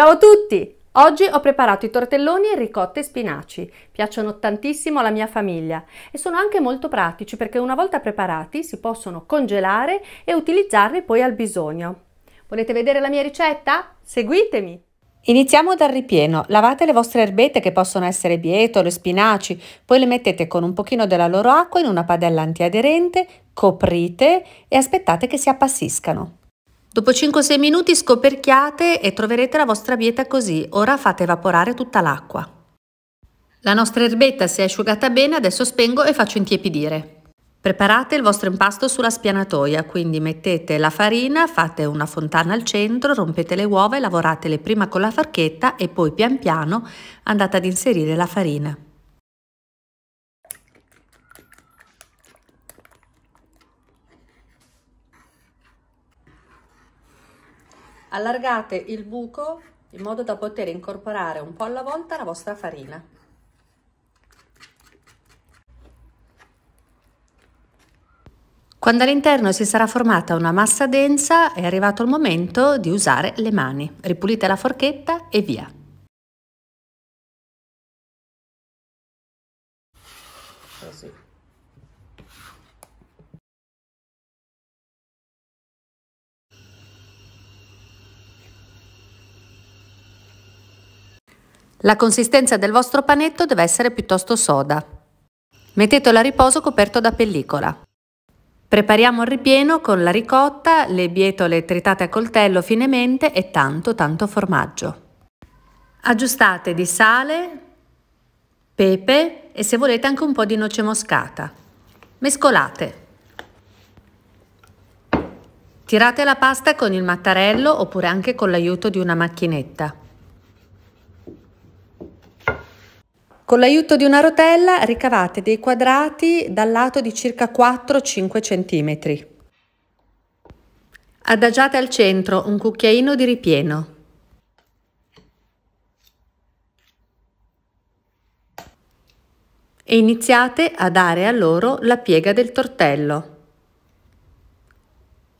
Ciao a tutti! Oggi ho preparato i tortelloni, ricotte e spinaci. Piacciono tantissimo alla mia famiglia e sono anche molto pratici perché una volta preparati si possono congelare e utilizzarli poi al bisogno. Volete vedere la mia ricetta? Seguitemi! Iniziamo dal ripieno. Lavate le vostre erbette che possono essere bietole, spinaci, poi le mettete con un pochino della loro acqua in una padella antiaderente, coprite e aspettate che si appassiscano. Dopo 5-6 minuti scoperchiate e troverete la vostra bieta così. Ora fate evaporare tutta l'acqua. La nostra erbetta si è asciugata bene, adesso spengo e faccio intiepidire. Preparate il vostro impasto sulla spianatoia, quindi mettete la farina, fate una fontana al centro, rompete le uova e lavoratele prima con la farchetta e poi pian piano andate ad inserire la farina. Allargate il buco in modo da poter incorporare un po' alla volta la vostra farina. Quando all'interno si sarà formata una massa densa è arrivato il momento di usare le mani. Ripulite la forchetta e via. Così. La consistenza del vostro panetto deve essere piuttosto soda. Mettetelo a riposo coperto da pellicola. Prepariamo il ripieno con la ricotta, le bietole tritate a coltello finemente e tanto tanto formaggio. Aggiustate di sale, pepe e se volete anche un po' di noce moscata. Mescolate. Tirate la pasta con il mattarello oppure anche con l'aiuto di una macchinetta. Con l'aiuto di una rotella ricavate dei quadrati dal lato di circa 4-5 cm. Adagiate al centro un cucchiaino di ripieno. E iniziate a dare a loro la piega del tortello.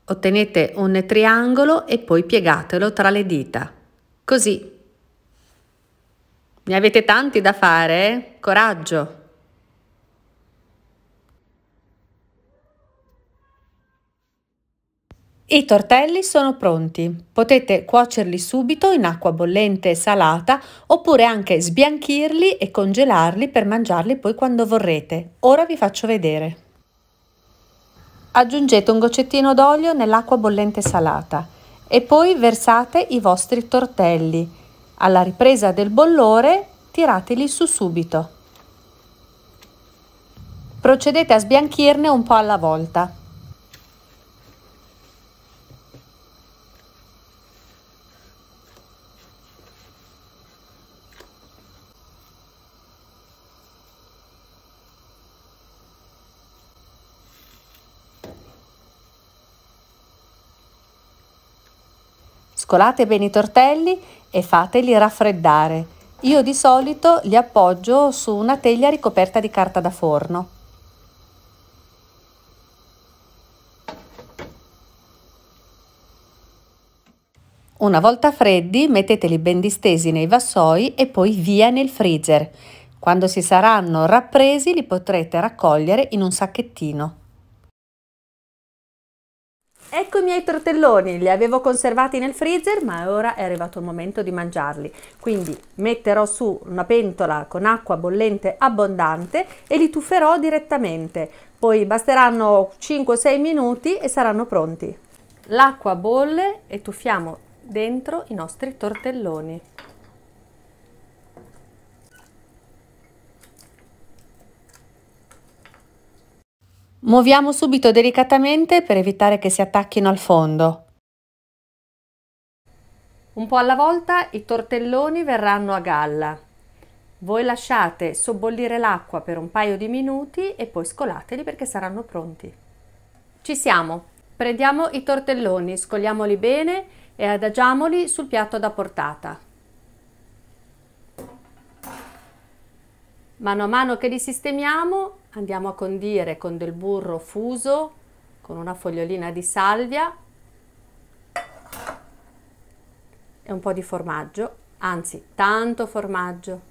Ottenete un triangolo e poi piegatelo tra le dita. Così ne avete tanti da fare, coraggio! I tortelli sono pronti, potete cuocerli subito in acqua bollente e salata oppure anche sbianchirli e congelarli per mangiarli poi quando vorrete. Ora vi faccio vedere. Aggiungete un goccettino d'olio nell'acqua bollente salata e poi versate i vostri tortelli alla ripresa del bollore tirateli su subito. Procedete a sbianchirne un po' alla volta. Scolate bene i tortelli e fateli raffreddare. Io di solito li appoggio su una teglia ricoperta di carta da forno. Una volta freddi metteteli ben distesi nei vassoi e poi via nel freezer. Quando si saranno rappresi li potrete raccogliere in un sacchettino. Ecco i miei tortelloni, li avevo conservati nel freezer ma ora è arrivato il momento di mangiarli. Quindi metterò su una pentola con acqua bollente abbondante e li tufferò direttamente. Poi basteranno 5-6 minuti e saranno pronti. L'acqua bolle e tuffiamo dentro i nostri tortelloni. Muoviamo subito delicatamente per evitare che si attacchino al fondo. Un po' alla volta i tortelloni verranno a galla. Voi lasciate sobbollire l'acqua per un paio di minuti e poi scolateli perché saranno pronti. Ci siamo! Prendiamo i tortelloni, scogliamoli bene e adagiamoli sul piatto da portata. Mano a mano che li sistemiamo andiamo a condire con del burro fuso, con una fogliolina di salvia e un po' di formaggio, anzi tanto formaggio.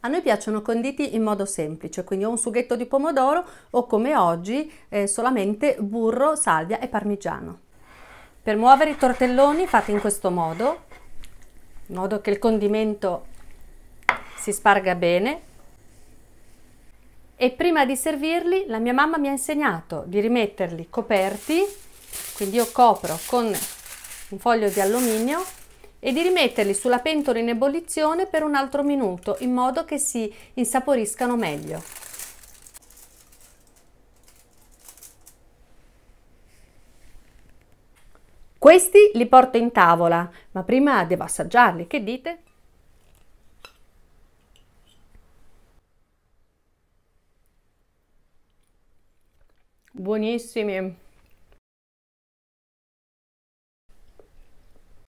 A noi piacciono conditi in modo semplice, quindi o un sughetto di pomodoro o come oggi eh, solamente burro, salvia e parmigiano. Per muovere i tortelloni fate in questo modo, in modo che il condimento si sparga bene e prima di servirli la mia mamma mi ha insegnato di rimetterli coperti, quindi io copro con un foglio di alluminio e di rimetterli sulla pentola in ebollizione per un altro minuto in modo che si insaporiscano meglio. Questi li porto in tavola, ma prima devo assaggiarli, che dite? buonissimi